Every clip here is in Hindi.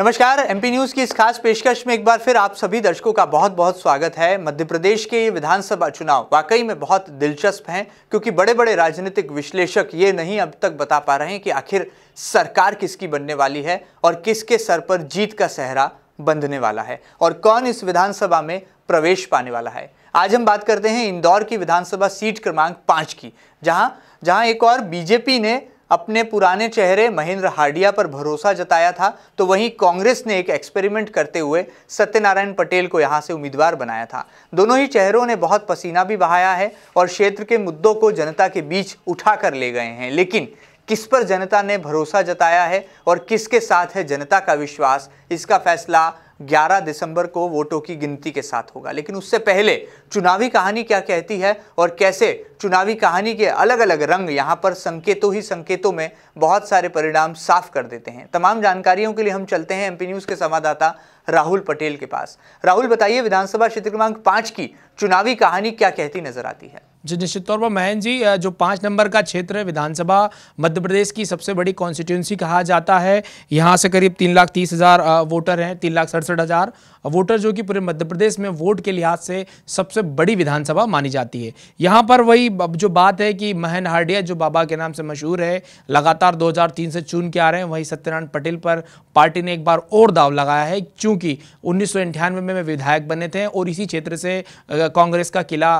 नमस्कार एमपी न्यूज़ की इस खास पेशकश में एक बार फिर आप सभी दर्शकों का बहुत बहुत स्वागत है मध्य प्रदेश के ये विधानसभा चुनाव वाकई में बहुत दिलचस्प हैं क्योंकि बड़े बड़े राजनीतिक विश्लेषक ये नहीं अब तक बता पा रहे हैं कि आखिर सरकार किसकी बनने वाली है और किसके सर पर जीत का सहरा बंधने वाला है और कौन इस विधानसभा में प्रवेश पाने वाला है आज हम बात करते हैं इंदौर की विधानसभा सीट क्रमांक पाँच की जहाँ जहाँ एक और बीजेपी ने अपने पुराने चेहरे महेंद्र हार्डिया पर भरोसा जताया था तो वहीं कांग्रेस ने एक एक्सपेरिमेंट करते हुए सत्यनारायण पटेल को यहां से उम्मीदवार बनाया था दोनों ही चेहरों ने बहुत पसीना भी बहाया है और क्षेत्र के मुद्दों को जनता के बीच उठा कर ले गए हैं लेकिन किस पर जनता ने भरोसा जताया है और किसके साथ है जनता का विश्वास इसका फैसला 11 दिसंबर को वोटों की गिनती के साथ होगा लेकिन उससे पहले चुनावी कहानी क्या कहती है और कैसे चुनावी कहानी के अलग अलग रंग यहाँ पर संकेतों ही संकेतों में बहुत सारे परिणाम साफ कर देते हैं तमाम जानकारियों के लिए हम चलते हैं एमपी न्यूज़ के संवाददाता राहुल पटेल के पास राहुल बताइए विधानसभा क्षेत्र क्रमांक पाँच की चुनावी कहानी क्या कहती नजर आती है जी निश्चित तौर पर महन जी जो पाँच नंबर का क्षेत्र है विधानसभा मध्य प्रदेश की सबसे बड़ी कॉन्स्टिट्यूंसी कहा जाता है यहाँ से करीब तीन लाख तीस हज़ार वोटर हैं तीन लाख सड़सठ हज़ार वोटर जो कि पूरे मध्य प्रदेश में वोट के लिहाज से सबसे बड़ी विधानसभा मानी जाती है यहाँ पर वही जो बात है कि महन हार्डिया जो बाबा के नाम से मशहूर है लगातार दो से चुन के आ रहे हैं वहीं सत्यनारायण पटेल पर पार्टी ने एक बार और दाव लगाया है क्योंकि उन्नीस में वे विधायक बने थे और इसी क्षेत्र से कांग्रेस का किला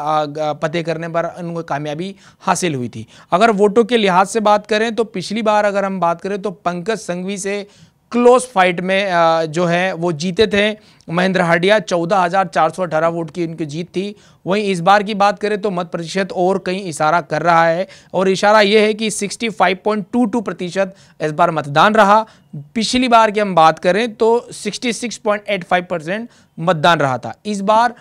पते करने करने पर उनको कामयाबी हासिल हुई थी अगर वोटों के लिहाज से बात करें तो पिछली बार अगर हम बात करें तो पंकज संघवी से क्लोज फाइट में जो है वो जीते थे महेंद्र हाडिया चौदह वोट की उनकी जीत थी वहीं इस बार की बात करें तो मत प्रतिशत और कहीं इशारा कर रहा है और इशारा ये है कि 65.22 प्रतिशत इस बार मतदान रहा पिछली बार की हम बात करें तो 66.85 परसेंट मतदान रहा था इस बार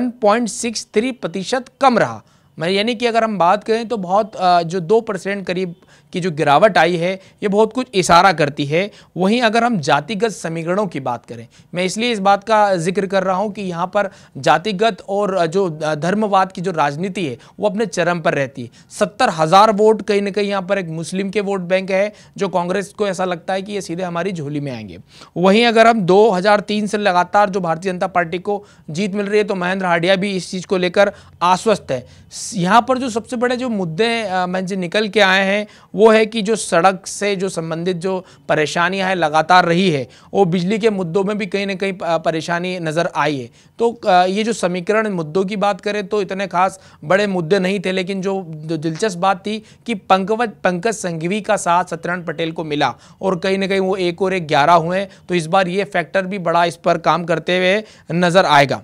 1.63 प्रतिशत कम रहा मैं मतलब यानी कि अगर हम बात करें तो बहुत जो दो परसेंट करीब की जो गिरावट आई है ये बहुत कुछ इशारा करती है वहीं अगर हम जातिगत समीकरणों की बात करें मैं इसलिए इस बात का जिक्र कर रहा हूँ कि यहाँ पर जातिगत और जो धर्मवाद की जो राजनीति है वो अपने चरम पर रहती है सत्तर हज़ार वोट कहीं ना कहीं यहाँ पर एक मुस्लिम के वोट बैंक है जो कांग्रेस को ऐसा लगता है कि ये सीधे हमारी झोली में आएंगे वहीं अगर हम दो से लगातार जो भारतीय जनता पार्टी को जीत मिल रही है तो महेंद्र हाडिया भी इस चीज़ को लेकर आश्वस्त है यहाँ पर जो सबसे बड़े जो मुद्दे मैं जो निकल के आए हैं वो है कि जो सड़क से जो संबंधित जो परेशानियाँ हैं लगातार रही है वो बिजली के मुद्दों में भी कहीं ना कहीं परेशानी नज़र आई है तो ये जो समीकरण मुद्दों की बात करें तो इतने खास बड़े मुद्दे नहीं थे लेकिन जो दिलचस्प बात थी कि पंकवज पंकज संघवी का साथ सत्यनारायण पटेल को मिला और कहीं ना कहीं वो एक और एक ग्यारह हुए तो इस बार ये फैक्टर भी बड़ा इस पर काम करते हुए नज़र आएगा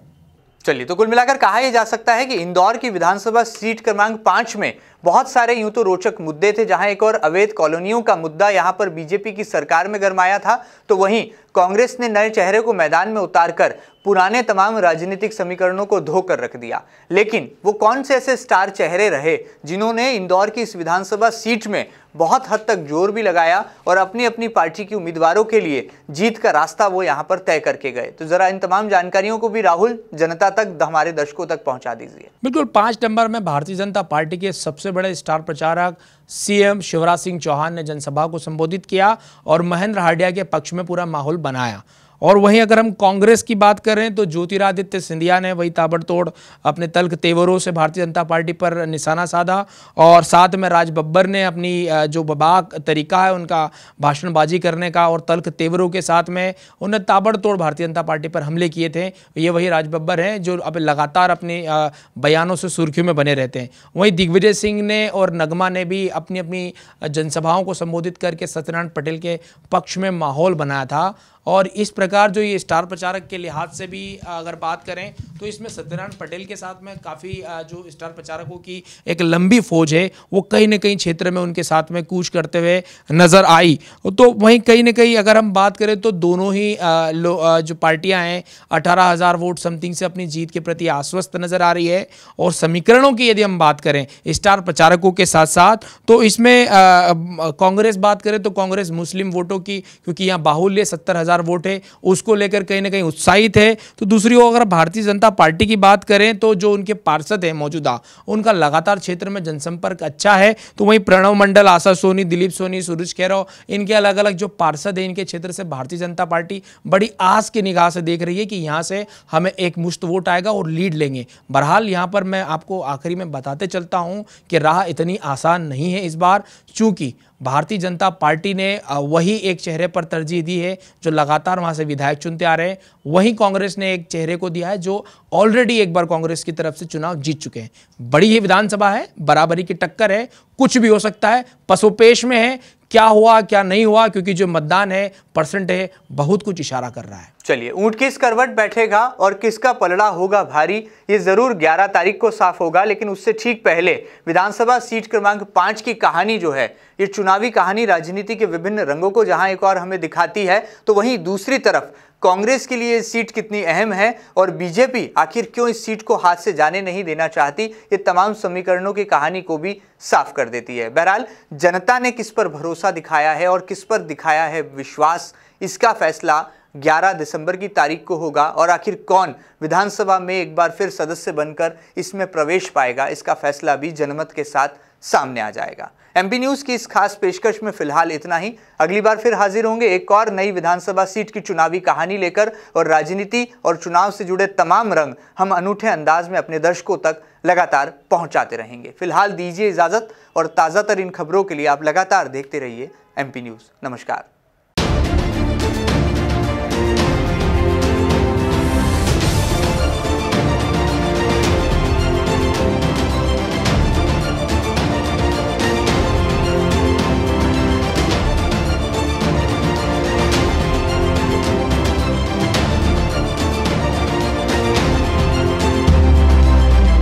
चलिए तो कुल मिलाकर कहा यह जा सकता है कि इंदौर की विधानसभा सीट क्रमांक पांच में बहुत सारे यूं तो रोचक मुद्दे थे जहां एक और अवैध कॉलोनियों का मुद्दा यहां पर बीजेपी की सरकार में गरमाया था तो वहीं कांग्रेस ने नए चेहरे को मैदान में उतारकर पुराने तमाम राजनीतिक समीकरणों को धोकर रख दिया लेकिन वो कौन से ऐसे स्टार चेहरे रहे जिन्होंने इंदौर की इस विधानसभा सीट में बहुत हद तक जोर भी लगाया और अपनी अपनी पार्टी की उम्मीदवारों के लिए जीत का रास्ता वो यहाँ पर तय करके गए तो जरा इन तमाम जानकारियों को भी राहुल जनता तक हमारे दर्शकों तक पहुँचा दीजिए बिल्कुल पाँच नंबर में भारतीय जनता पार्टी के सबसे बड़े स्टार प्रचारक सीएम शिवराज सिंह चौहान ने जनसभा को संबोधित किया और महेंद्र हार्डिया के पक्ष में पूरा माहौल बनाया और वहीं अगर हम कांग्रेस की बात करें तो ज्योतिरादित्य सिंधिया ने वही ताबड़तोड़ अपने तल्ख तेवरों से भारतीय जनता पार्टी पर निशाना साधा और साथ में राज बब्बर ने अपनी जो बबाक तरीका है उनका भाषणबाजी करने का और तल्ख तेवरों के साथ में उन्हें ताबड़तोड़ भारतीय जनता पार्टी पर हमले किए थे ये वही राज बब्बर हैं जो अब लगातार अपने बयानों से सुर्खियों में बने रहते हैं वहीं दिग्विजय सिंह ने और नगमा ने भी अपनी अपनी जनसभाओं को संबोधित करके सत्यनारायण पटेल के पक्ष में माहौल बनाया था और इस प्रकार जो ये स्टार प्रचारक के लिहाज से भी अगर बात करें तो इसमें सत्यनारायण पटेल के साथ में काफ़ी जो स्टार प्रचारकों की एक लंबी फौज है वो कहीं ना कहीं क्षेत्र में उनके साथ में कूच करते हुए नज़र आई तो वहीं कहीं ना कहीं अगर हम बात करें तो दोनों ही जो पार्टियां हैं अठारह हज़ार वोट समथिंग से अपनी जीत के प्रति आश्वस्त नज़र आ रही है और समीकरणों की यदि हम बात करें स्टार प्रचारकों के साथ साथ तो इसमें कांग्रेस बात करें तो कांग्रेस मुस्लिम वोटों की क्योंकि यहाँ बाहुल्य सत्तर हज़ार हजार वोट है उसको लेकर कहीं ना कहीं उत्साहित है तो दूसरी ओर अगर भारतीय जनता पार्टी की बात करें तो जो उनके पार्षद हैं मौजूदा उनका लगातार क्षेत्र में जनसंपर्क अच्छा है तो वहीं प्रणव मंडल आशा सोनी दिलीप सोनी सूरज खैरव इनके अलग अलग जो पार्षद हैं इनके क्षेत्र से भारतीय जनता पार्टी बड़ी आस की निगाह से देख रही है कि यहाँ से हमें एक मुश्त वोट आएगा और लीड लेंगे बहरहाल यहाँ पर मैं आपको आखिरी में बताते चलता हूँ कि राह इतनी आसान नहीं है इस बार चूँकि भारतीय जनता पार्टी ने वही एक चेहरे पर तरजीह दी है जो लगातार वहाँ से विधायक चुनते आ रहे हैं वहीं कांग्रेस ने एक चेहरे को दिया है जो ऑलरेडी एक बार कांग्रेस की तरफ से चुनाव जीत चुके हैं बड़ी ही विधानसभा है बराबरी की टक्कर है कुछ भी हो सकता है पसोपेश में है क्या हुआ क्या नहीं हुआ क्योंकि जो मतदान है परसेंट है बहुत कुछ इशारा कर रहा है चलिए ऊंट किस करवट बैठेगा और किसका पलड़ा होगा भारी ये ज़रूर 11 तारीख को साफ होगा लेकिन उससे ठीक पहले विधानसभा सीट क्रमांक पांच की कहानी जो है ये चुनावी कहानी राजनीति के विभिन्न रंगों को जहां एक और हमें दिखाती है तो वहीं दूसरी तरफ कांग्रेस के लिए सीट कितनी अहम है और बीजेपी आखिर क्यों इस सीट को हाथ से जाने नहीं देना चाहती ये तमाम समीकरणों की कहानी को भी साफ कर देती है बहरहाल जनता ने किस पर भरोसा दिखाया है और किस पर दिखाया है विश्वास इसका फैसला 11 दिसंबर की तारीख को होगा और आखिर कौन विधानसभा में एक बार फिर सदस्य बनकर इसमें प्रवेश पाएगा इसका फैसला भी जनमत के साथ सामने आ जाएगा एमपी न्यूज की इस खास पेशकश में फिलहाल इतना ही अगली बार फिर हाजिर होंगे एक और नई विधानसभा सीट की चुनावी कहानी लेकर और राजनीति और चुनाव से जुड़े तमाम रंग हम अनूठे अंदाज में अपने दर्शकों तक लगातार पहुंचाते रहेंगे फिलहाल दीजिए इजाजत और ताज़ातर इन खबरों के लिए आप लगातार देखते रहिए एमपी न्यूज नमस्कार